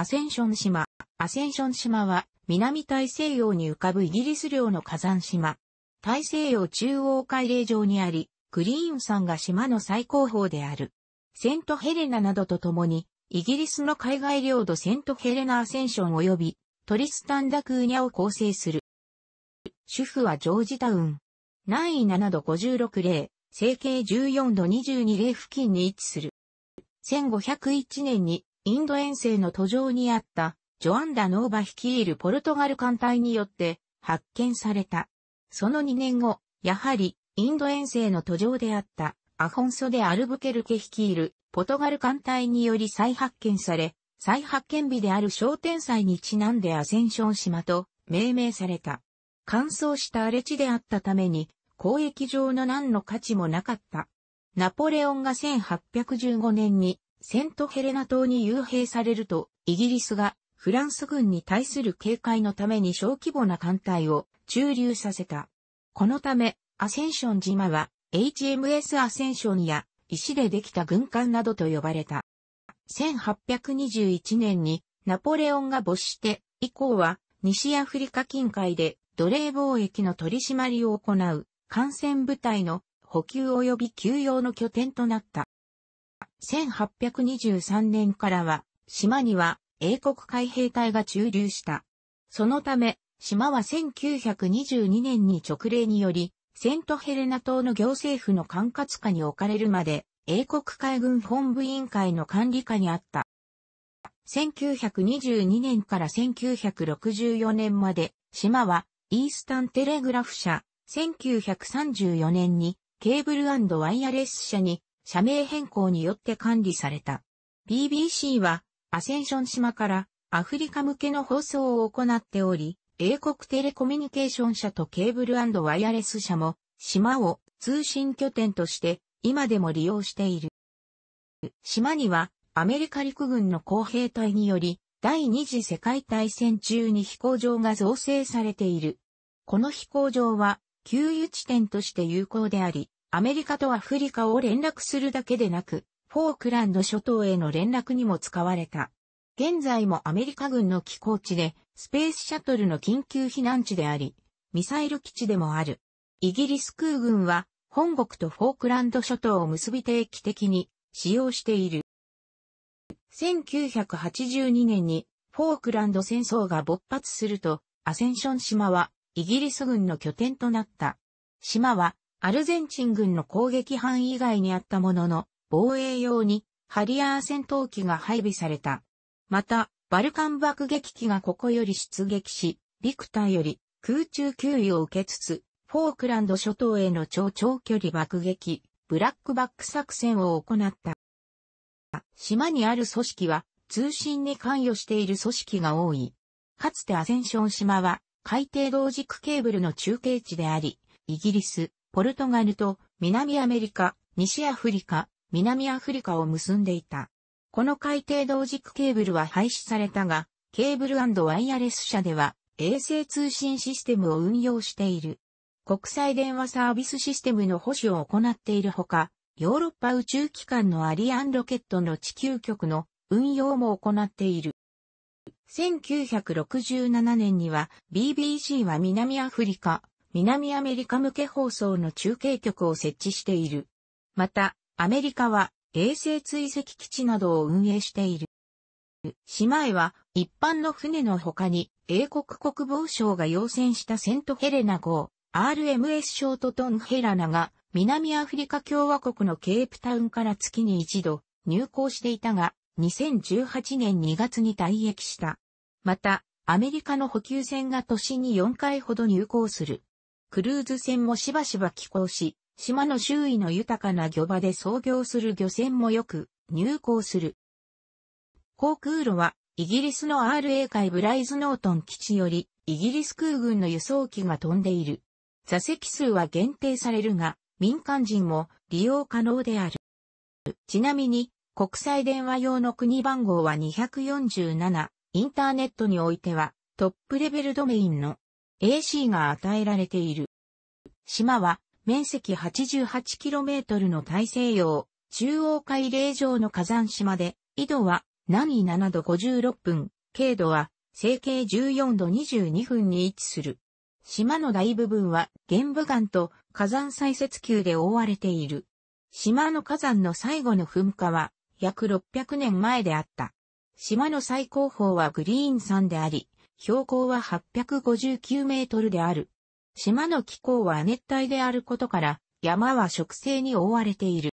アセンション島。アセンション島は、南大西洋に浮かぶイギリス領の火山島。大西洋中央海嶺上にあり、クリーン山が島の最高峰である。セントヘレナなどと共に、イギリスの海外領土セントヘレナアセンション及びトリスタンダクーニャを構成する。主婦はジョージタウン。南緯7度56例、成形14度22例付近に位置する。1501年にインド遠征の途上にあった、ジョアンダ・ノーバ率いるポルトガル艦隊によって発見された。その2年後、やはり、インド遠征の途上であった、アフォンソ・デ・アルブケルケ率いる、ポトガル艦隊により再発見され、再発見日である商店祭にちなんでアセンション島と命名された。乾燥した荒れ地であったために、交易上の何の価値もなかった。ナポレオンが1815年にセントヘレナ島に遊兵されると、イギリスがフランス軍に対する警戒のために小規模な艦隊を駐留させた。このため、アセンション島は HMS アセンションや石でできた軍艦などと呼ばれた。1821年にナポレオンが没して以降は西アフリカ近海で奴隷貿易の取り締まりを行う艦船部隊の補給及び休養の拠点となった。1823年からは、島には英国海兵隊が駐留した。そのため、島は1922年に直令により、セントヘレナ島の行政府の管轄下に置かれるまで、英国海軍本部委員会の管理下にあった。1922年から1964年まで、島は、イースタンテレグラフ社、1934年に、ケーブルワイヤレス社に社名変更によって管理された。BBC は、アセンション島からアフリカ向けの放送を行っており、英国テレコミュニケーション社とケーブルワイヤレス社も、島を通信拠点として今でも利用している。島にはアメリカ陸軍の工兵隊により第二次世界大戦中に飛行場が造成されている。この飛行場は給油地点として有効であり、アメリカとアフリカを連絡するだけでなく、フォークランド諸島への連絡にも使われた。現在もアメリカ軍の寄港地で、スペースシャトルの緊急避難地であり、ミサイル基地でもある。イギリス空軍は、本国とフォークランド諸島を結び定期的に使用している。1982年にフォークランド戦争が勃発すると、アセンション島はイギリス軍の拠点となった。島はアルゼンチン軍の攻撃範囲外にあったものの、防衛用にハリアー戦闘機が配備された。また、バルカン爆撃機がここより出撃し、ビクターより空中給油を受けつつ、フォークランド諸島への超長距離爆撃、ブラックバック作戦を行った。島にある組織は通信に関与している組織が多い。かつてアセンション島は海底同軸ケーブルの中継地であり、イギリス、ポルトガルと南アメリカ、西アフリカ、南アフリカを結んでいた。この海底同軸ケーブルは廃止されたが、ケーブルワイヤレス社では衛星通信システムを運用している。国際電話サービスシステムの保守を行っているほか、ヨーロッパ宇宙機関のアリアンロケットの地球局の運用も行っている。1967年には BBC は南アフリカ、南アメリカ向け放送の中継局を設置している。また、アメリカは衛星追跡基地などを運営している。姉妹は一般の船の他に英国国防省が要請したセントヘレナ号、RMS ショートトンヘラナが南アフリカ共和国のケープタウンから月に一度入港していたが、2018年2月に退役した。また、アメリカの補給船が都に4回ほど入港する。クルーズ船もしばしば寄港し、島の周囲の豊かな漁場で操業する漁船もよく入港する。航空路は、イギリスの RA 海ブライズノートン基地より、イギリス空軍の輸送機が飛んでいる。座席数は限定されるが、民間人も利用可能である。ちなみに、国際電話用の国番号は247、インターネットにおいてはトップレベルドメインの AC が与えられている。島は面積 88km の大西洋、中央海嶺上の火山島で、緯度は南緯7度56分、経度は西経14度22分に位置する。島の大部分は玄武岩と火山砕雪球で覆われている。島の火山の最後の噴火は約600年前であった。島の最高峰はグリーン山であり、標高は859メートルである。島の気候は熱帯であることから、山は植生に覆われている。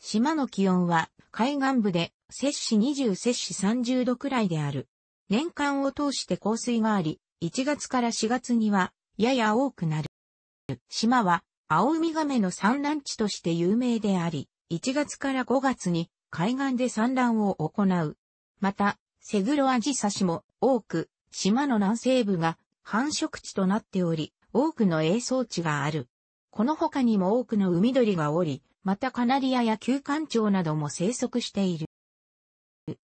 島の気温は海岸部で摂氏20摂氏30度くらいである。年間を通して降水があり、1月から4月にはやや多くなる。島は青海亀の産卵地として有名であり、1月から5月に海岸で産卵を行う。また、セグロアジサシも多く島の南西部が繁殖地となっており、多くの営装地がある。この他にも多くの海鳥がおり、またカナリアや旧館長なども生息している。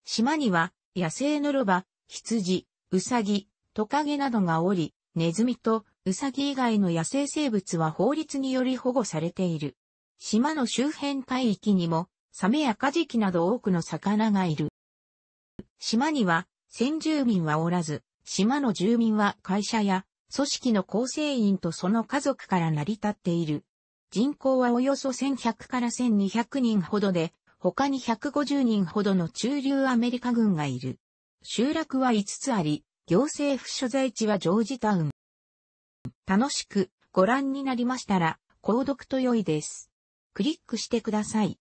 島には野生のロバ、羊、ウサギ、トカゲなどがおり、ネズミとウサギ以外の野生生物は法律により保護されている。島の周辺海域にもサメやカジキなど多くの魚がいる。島には先住民はおらず、島の住民は会社や組織の構成員とその家族から成り立っている。人口はおよそ1100から1200人ほどで、他に150人ほどの中流アメリカ軍がいる。集落は5つあり、行政府所在地はジョージタウン。楽しくご覧になりましたら、購読と良いです。クリックしてください。